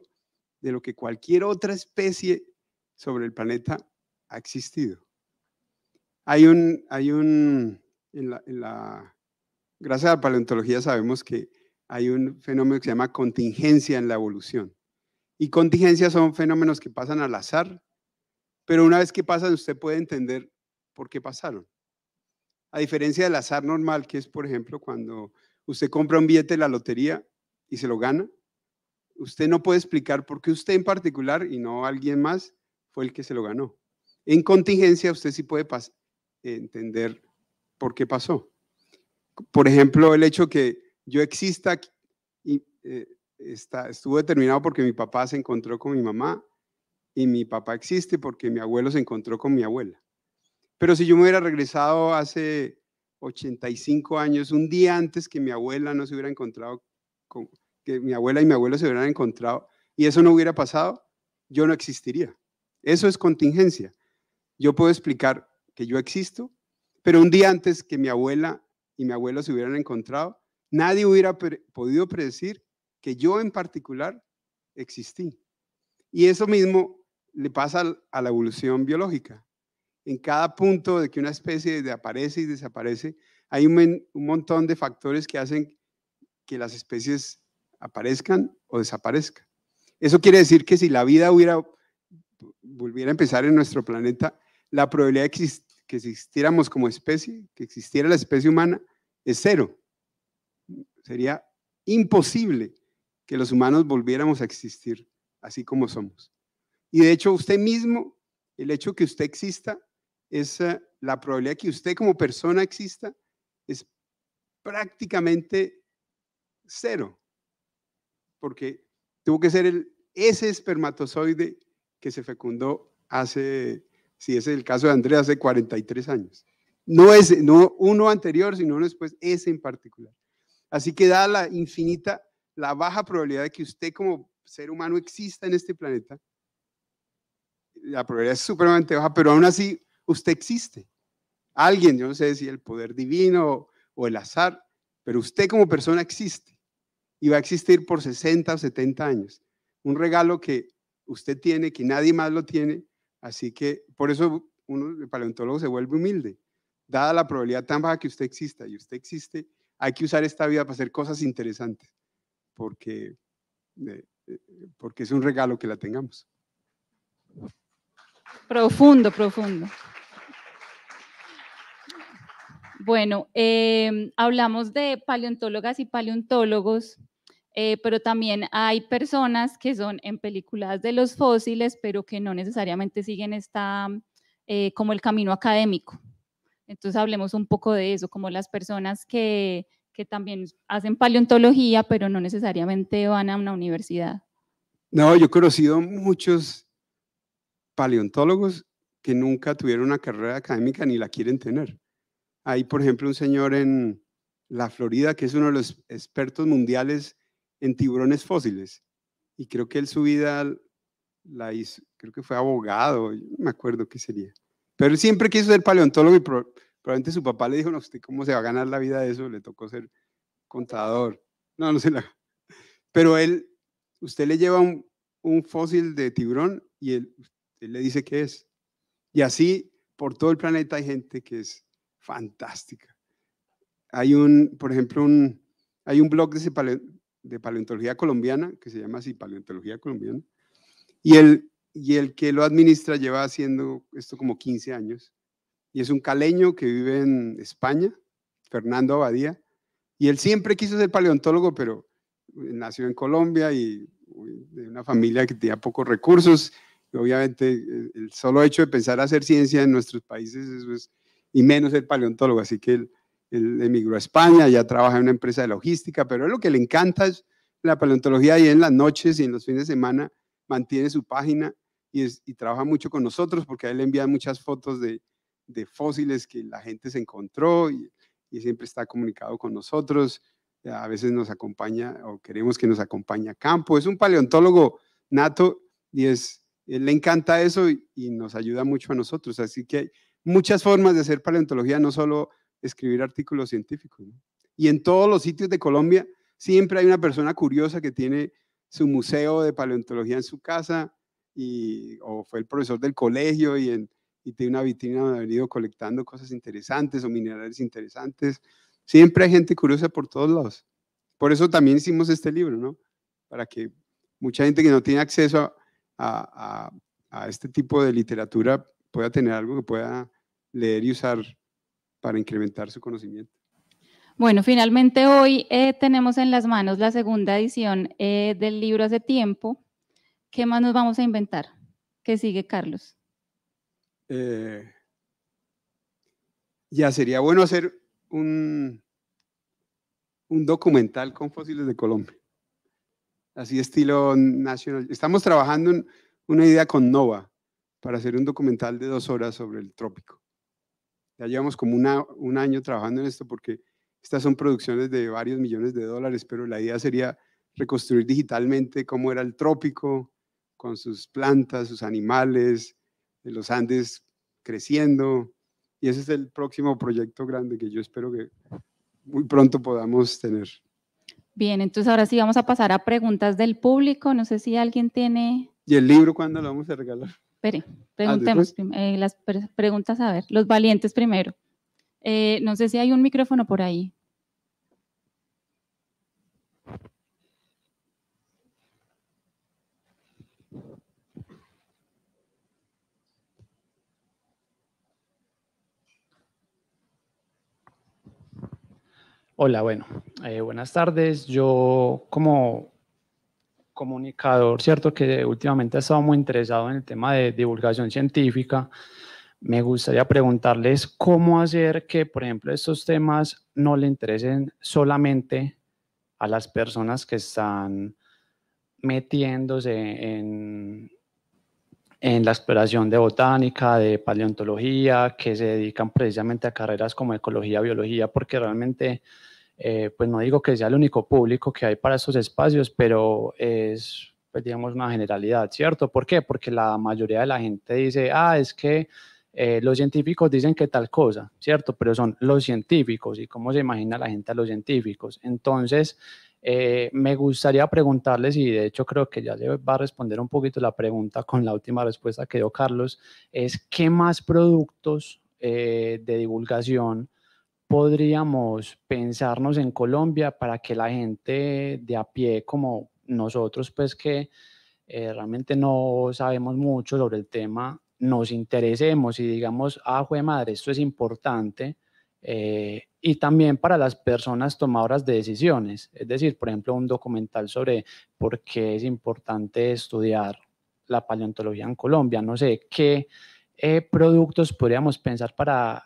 Speaker 3: de lo que cualquier otra especie sobre el planeta ha existido. Hay un, hay un gracias a la paleontología sabemos que hay un fenómeno que se llama contingencia en la evolución. Y contingencias son fenómenos que pasan al azar, pero una vez que pasan usted puede entender por qué pasaron. A diferencia del azar normal, que es, por ejemplo, cuando usted compra un billete de la lotería y se lo gana, usted no puede explicar por qué usted en particular y no alguien más fue el que se lo ganó. En contingencia usted sí puede entender por qué pasó. Por ejemplo, el hecho que yo exista, y, eh, está, estuvo determinado porque mi papá se encontró con mi mamá y mi papá existe porque mi abuelo se encontró con mi abuela. Pero si yo me hubiera regresado hace 85 años, un día antes que mi abuela no se hubiera encontrado, que mi abuela y mi abuelo se hubieran encontrado, y eso no hubiera pasado, yo no existiría. Eso es contingencia. Yo puedo explicar que yo existo, pero un día antes que mi abuela y mi abuelo se hubieran encontrado, Nadie hubiera podido predecir que yo en particular existí. Y eso mismo le pasa a la evolución biológica. En cada punto de que una especie aparece y desaparece, hay un, montón de factores que hacen que las especies aparezcan o desaparezcan. Eso quiere decir que si la vida hubiera, volviera a empezar en nuestro planeta, la probabilidad de que existiéramos como especie, que existiera la especie humana, es cero. Sería imposible que los humanos volviéramos a existir así como somos. Y de hecho usted mismo, el hecho que usted exista, es eh, la probabilidad que usted como persona exista es prácticamente cero, porque tuvo que ser el, ese espermatozoide que se fecundó hace, si es el caso de Andrea, hace 43 años. No es no uno anterior, sino uno después, ese en particular. Así que da la infinita, la baja probabilidad de que usted como ser humano exista en este planeta, la probabilidad es supremamente baja, pero aún así usted existe. Alguien, yo no sé si el poder divino o el azar, pero usted como persona existe y va a existir por 60 o 70 años. Un regalo que usted tiene, que nadie más lo tiene, así que por eso uno, el paleontólogo se vuelve humilde, dada la probabilidad tan baja que usted exista y usted existe hay que usar esta vida para hacer cosas interesantes, porque, eh, eh, porque es un regalo que la tengamos. Profundo, profundo.
Speaker 1: Bueno, em, hablamos de paleontólogas y paleontólogos, eh, pero también hay personas que son en películas de los fósiles, pero que no necesariamente siguen esta, como el camino académico. Entonces hablemos un poco de eso, como las personas que, que también hacen paleontología, pero no necesariamente van a una universidad.
Speaker 3: No, yo he conocido muchos paleontólogos que nunca tuvieron una carrera académica ni la quieren tener. Hay, por ejemplo, un señor en la Florida que es uno de los expertos mundiales en tiburones fósiles. Y creo que él su vida la hizo, creo que fue abogado, no me acuerdo qué sería. Pero siempre quiso ser paleontólogo y probablemente su papá le dijo, no, usted cómo se va a ganar la vida de eso, le tocó ser contador. No, no se la... Pero él, usted le lleva un, fósil de tiburón y él, le dice qué es. Y así, por todo el planeta hay gente que es fantástica. Hay un, por ejemplo, un, hay un blog de, de paleontología colombiana que se llama así, Paleontología Colombiana. Y él y el que lo administra lleva haciendo esto como 15 años. Y es un caleño que vive en España, Fernando Abadía. Y él siempre quiso ser paleontólogo, pero nació en Colombia y de una familia que tenía pocos recursos. Y obviamente, el solo hecho de pensar hacer ciencia en nuestros países, es, pues, y menos el paleontólogo. Así que él, emigró a España, ya trabaja en una empresa de logística, pero es lo que le encanta es la paleontología y en las noches y en los fines de semana mantiene su página y, trabaja mucho con nosotros porque él le envían muchas fotos de, fósiles que la gente se encontró y, siempre está comunicado con nosotros. A veces nos acompaña o queremos que nos acompañe a campo. Es un paleontólogo nato y es, le encanta eso y, nos ayuda mucho a nosotros. Así que hay muchas formas de hacer paleontología, no solo escribir artículos científicos. Y en todos los sitios de Colombia siempre hay una persona curiosa que tiene su museo de paleontología en su casa y, o fue el profesor del colegio y, en, tiene una vitrina donde ha venido colectando cosas interesantes o minerales interesantes. Siempre hay gente curiosa por todos lados. Por eso también hicimos este libro, ¿no? Para que mucha gente que no tiene acceso a, este tipo de literatura pueda tener algo que pueda leer y usar para incrementar su conocimiento.
Speaker 1: Bueno, finalmente hoy eh, tenemos en las manos la segunda edición eh, del libro hace tiempo ¿Qué más nos vamos a inventar? ¿Qué sigue, Carlos?
Speaker 3: Eh, ya sería bueno hacer un, un documental con fósiles de Colombia. Así estilo nacional. Estamos trabajando en una idea con Nova para hacer un documental de dos horas sobre el trópico. Ya llevamos como un año trabajando en esto porque estas son producciones de varios millones de dólares, pero la idea sería reconstruir digitalmente cómo era el trópico, con sus plantas, sus animales, de eh, los Andes creciendo. Y ese es el próximo proyecto grande que yo espero que muy pronto podamos tener.
Speaker 1: Bien, entonces ahora sí vamos a pasar a preguntas del público. No sé si alguien tiene...
Speaker 3: ¿Y el libro cuándo lo vamos a regalar?
Speaker 1: Espere, ah, preguntemos eh, las preguntas, a ver, los valientes primero. Eh, no sé si hay un micrófono por ahí.
Speaker 4: Hola, bueno, eh, buenas tardes. Yo como comunicador, ¿cierto? Que últimamente he estado muy interesado en el tema de divulgación científica. Me gustaría preguntarles cómo hacer que, por ejemplo, estos temas no le interesen solamente a las personas que están metiéndose en, en la exploración de botánica, de paleontología, que se dedican precisamente a carreras como ecología, biología, porque realmente, eh, pues no digo que sea el único público que hay para estos espacios, pero es, pues digamos, una generalidad, ¿cierto? ¿Por qué? Porque la mayoría de la gente dice, ah, es que eh, los científicos dicen que tal cosa, ¿cierto? Pero son los científicos y cómo se imagina la gente a los científicos. Entonces, eh, me gustaría preguntarles, y de hecho creo que ya le va a responder un poquito la pregunta con la última respuesta que dio Carlos, es qué más productos eh, de divulgación podríamos pensarnos en Colombia para que la gente de a pie como nosotros, pues que eh, realmente no sabemos mucho sobre el tema, nos interesemos y digamos, ah, jue madre, esto es importante eh, y también para las personas tomadoras de decisiones. Es decir, por ejemplo, un documental sobre por qué es importante estudiar la paleontología en Colombia. No sé, ¿qué eh, productos podríamos pensar para,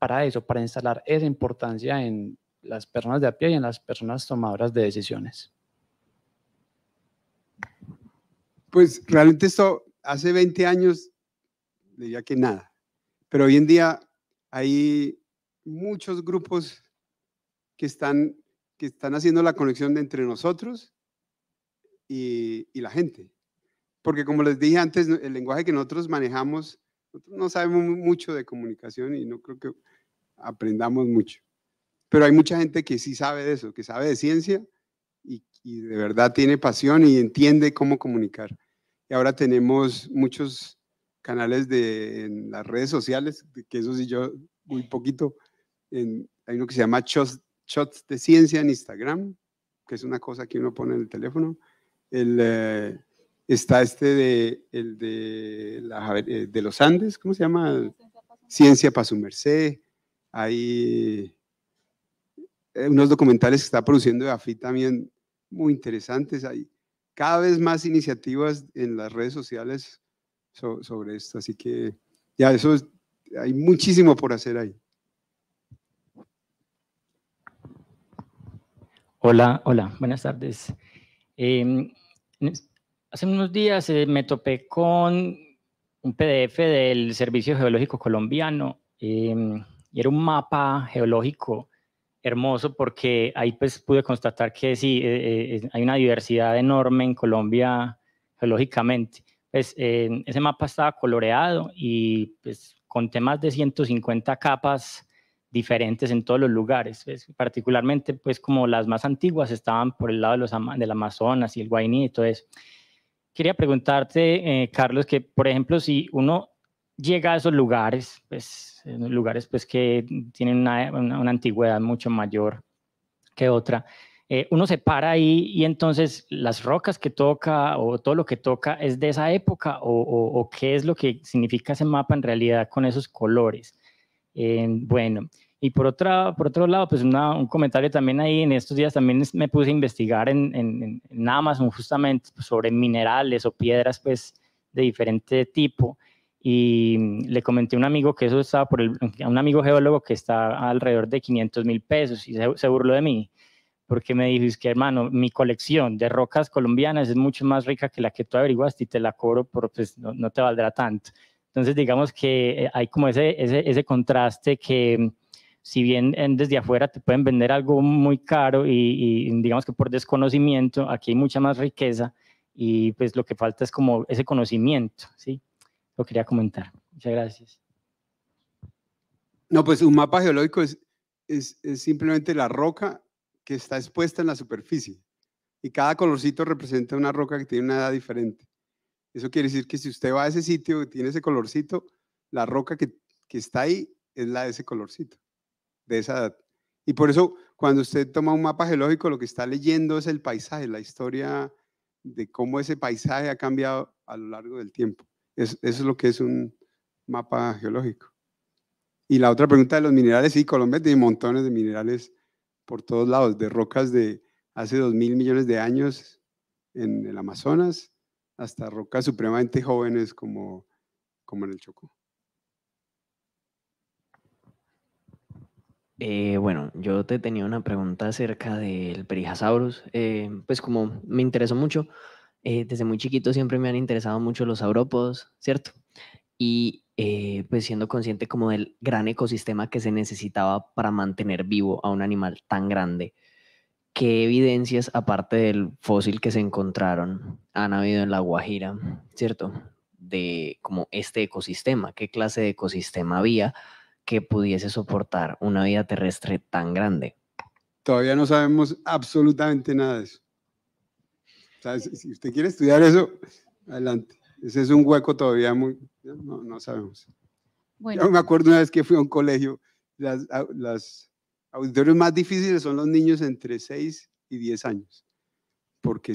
Speaker 4: para eso, para instalar esa importancia en las personas de a pie y en las personas tomadoras de decisiones? Pues
Speaker 3: realmente esto hace 20 años diría que nada, pero hoy en día hay muchos grupos que están, que están haciendo la conexión entre nosotros y, la gente. Porque como les dije antes, el lenguaje que nosotros manejamos, nosotros no sabemos mucho de comunicación y no creo que aprendamos mucho. Pero hay mucha gente que sí sabe de eso, que sabe de ciencia y, de verdad tiene pasión y entiende cómo comunicar. Y ahora tenemos muchos canales de, en las redes sociales, que eso sí yo muy poquito, hay uno que se llama shots, de ciencia en Instagram, que es una cosa que uno pone en el teléfono. Eh, está este de, el de, eh, de los Andes, ¿cómo se llama? Ciencia para su merced. Hay eh, unos documentales que está produciendo AFI también muy interesantes. Hay cada vez más iniciativas en las redes sociales sobre esto, así que ya eso es, hay muchísimo por hacer ahí.
Speaker 5: Hola, hola, buenas tardes. Em, hace unos días eh, me topé con un PDF del Servicio Geológico Colombiano em, y era un mapa geológico hermoso porque ahí pues pude constatar que sí, eh, eh, hay una diversidad enorme en Colombia geológicamente. Pues, ese mapa estaba coloreado y pues con de 150 capas diferentes en todos los lugares, pues, particularmente pues como las más antiguas estaban por el lado de los, del Amazonas y el Guainí y todo eso. Quería preguntarte, eh, Carlos, que por ejemplo si uno llega a esos lugares, pues eh, lugares pues que tienen una, antigüedad mucho mayor que otra, eh, uno se para ahí y entonces las rocas que toca o todo lo que toca es de esa época o, qué es lo que significa ese mapa en realidad con esos colores. bueno, y por, otra, por otro lado, pues un comentario también ahí, en estos días también me puse a investigar en, en, en Amazon justamente pues, sobre minerales o piedras pues de diferente tipo. Y mm, le comenté a un amigo que eso estaba por el, a un amigo geólogo que está alrededor de 500 mil pesos y se, burló de mí porque me dijo, es que hermano, mi colección de rocas colombianas es mucho más rica que la que tú averiguaste y te la cobro, pero pues no, no te valdrá tanto. Entonces digamos que eh, hay como ese, ese, ese contraste que mm, si bien eh, desde afuera te pueden vender algo muy caro y, digamos que por desconocimiento, aquí hay mucha más riqueza y pues lo que falta es como ese conocimiento, ¿sí? Lo quería comentar.
Speaker 3: Muchas gracias. No, pues un mapa geológico es, es, simplemente la roca que está expuesta en la superficie y cada colorcito representa una roca que tiene una edad diferente. Eso quiere decir que si usted va a ese sitio y tiene ese colorcito, la roca que está ahí es la de ese colorcito de esa edad. Y por eso, cuando usted toma un mapa geológico, lo que está leyendo es el paisaje, la historia de cómo ese paisaje ha cambiado a lo largo del tiempo. eso es lo que es un mapa geológico. Y la otra pregunta de los minerales, sí, Colombia tiene montones de minerales por todos lados, de rocas de hace dos mil millones de años en el Amazonas, hasta rocas supremamente jóvenes como, como en el Chocó.
Speaker 5: Eh, bueno, yo te tenía una pregunta acerca del Perihasaurus. Eh, pues como me interesó mucho, eh, desde muy chiquito siempre me han interesado mucho los saurópodos, ¿cierto? Y pues siendo consciente como del gran ecosistema que se necesitaba para mantener vivo a un animal tan grande, ¿qué evidencias, aparte del fósil que se encontraron, han habido en la Guajira, ¿cierto? De como este ecosistema, ¿qué clase de ecosistema había? que pudiese soportar una vida terrestre tan grande.
Speaker 3: Todavía no sabemos absolutamente nada de eso. si usted quiere estudiar eso, adelante. Ese es un hueco todavía muy... No, no sabemos. Bueno. Yo me acuerdo una vez que fui a un colegio, las, las más difíciles son los niños entre 6 y 10 años, porque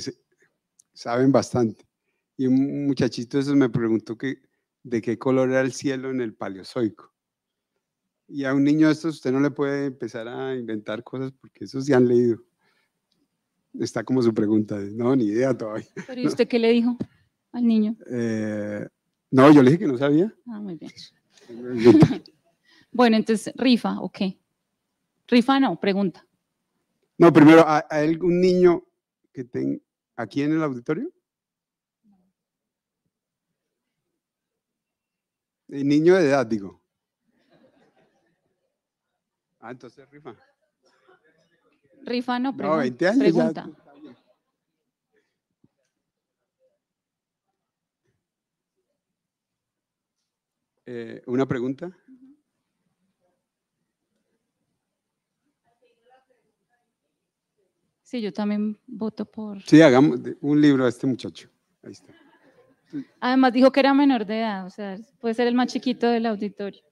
Speaker 3: saben bastante. Y un muchachito esos me preguntó que, de qué color era el cielo en el Paleozoico. Y a un niño de estos usted no le puede empezar a inventar cosas porque esos ya han leído. Está como su pregunta, no, ni idea todavía.
Speaker 1: y usted qué le dijo al niño?
Speaker 3: Eh, no, yo le dije que no sabía. Ah, muy bien.
Speaker 1: bueno, entonces, rifa, ok. Rifa no, pregunta.
Speaker 3: No, primero, ¿hay algún niño que tenga aquí en el auditorio? El eh, niño de edad, digo. Ah, entonces rifa.
Speaker 1: Rifa no, pregunta.
Speaker 3: Eh, ¿Una pregunta?
Speaker 1: Sí, yo también voto por...
Speaker 3: Sí, hagamos un libro a este muchacho. Ahí está.
Speaker 1: Además dijo que era menor de edad, o sea, puede ser el más chiquito del auditorio.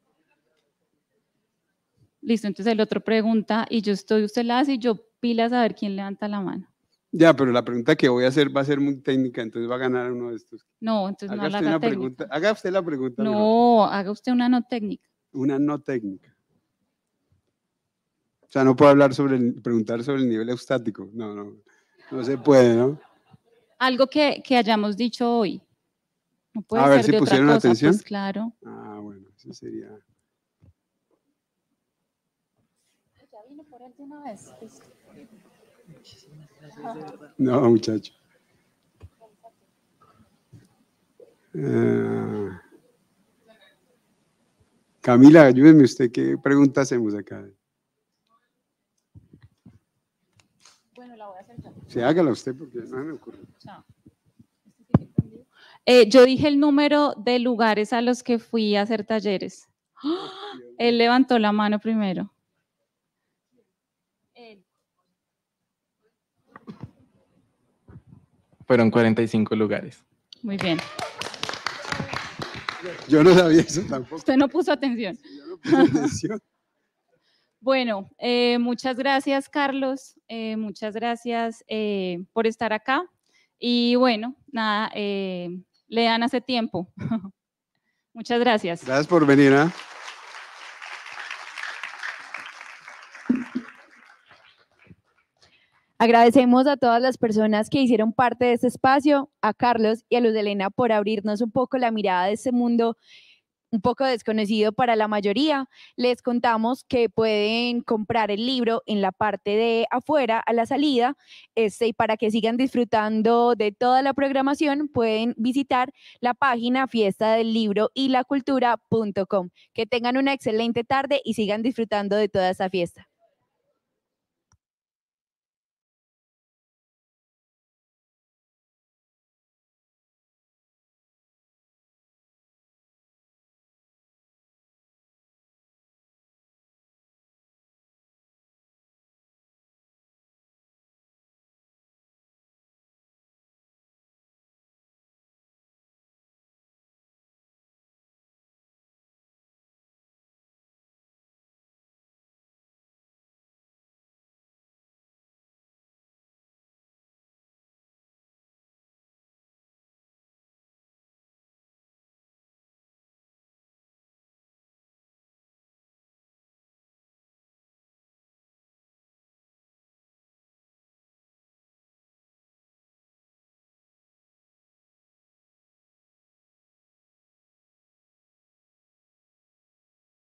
Speaker 1: Listo, entonces el otro pregunta y yo estoy, usted la hace y yo pila a saber quién levanta la mano.
Speaker 3: Ya, pero la pregunta que voy a hacer va a ser muy técnica, entonces va a ganar uno de estos.
Speaker 1: No, entonces no la haga
Speaker 3: Haga usted la pregunta.
Speaker 1: No, haga usted una no técnica.
Speaker 3: Una no técnica. O sea, no puedo hablar sobre preguntar sobre el nivel eustático. No, no, no se puede, ¿no?
Speaker 1: Algo que, hayamos dicho hoy. a ver si pusieron pues, atención. claro.
Speaker 3: Ah, bueno, eso sería. No, muchacho. Ah. Camila, ayúdeme usted, ¿qué pregunta hacemos acá? Bueno, la voy a hacer Sí, hágala usted porque no me ocurre.
Speaker 1: Eh, yo dije el número de lugares a los que fui a hacer talleres. ¡Ah! Él levantó la mano primero.
Speaker 3: Fueron 45 lugares. Muy bien. Yo no sabía eso tampoco.
Speaker 1: Usted no puso atención. bueno, eh, muchas gracias, Carlos. Eh, muchas gracias eh, por estar acá. Y bueno, nada, le dan hace tiempo. muchas gracias.
Speaker 3: Gracias por venir. ¿ah?
Speaker 2: Agradecemos a todas las personas que hicieron parte de este espacio, a Carlos y a Luz Elena por abrirnos un poco la mirada de este mundo un poco desconocido para la mayoría, les contamos que pueden comprar el libro en la parte de afuera a la salida. Este, y para que sigan disfrutando de toda la programación, pueden visitar la página fiesta del libro y la cultura.com. Que tengan una excelente tarde y sigan disfrutando de toda esta fiesta.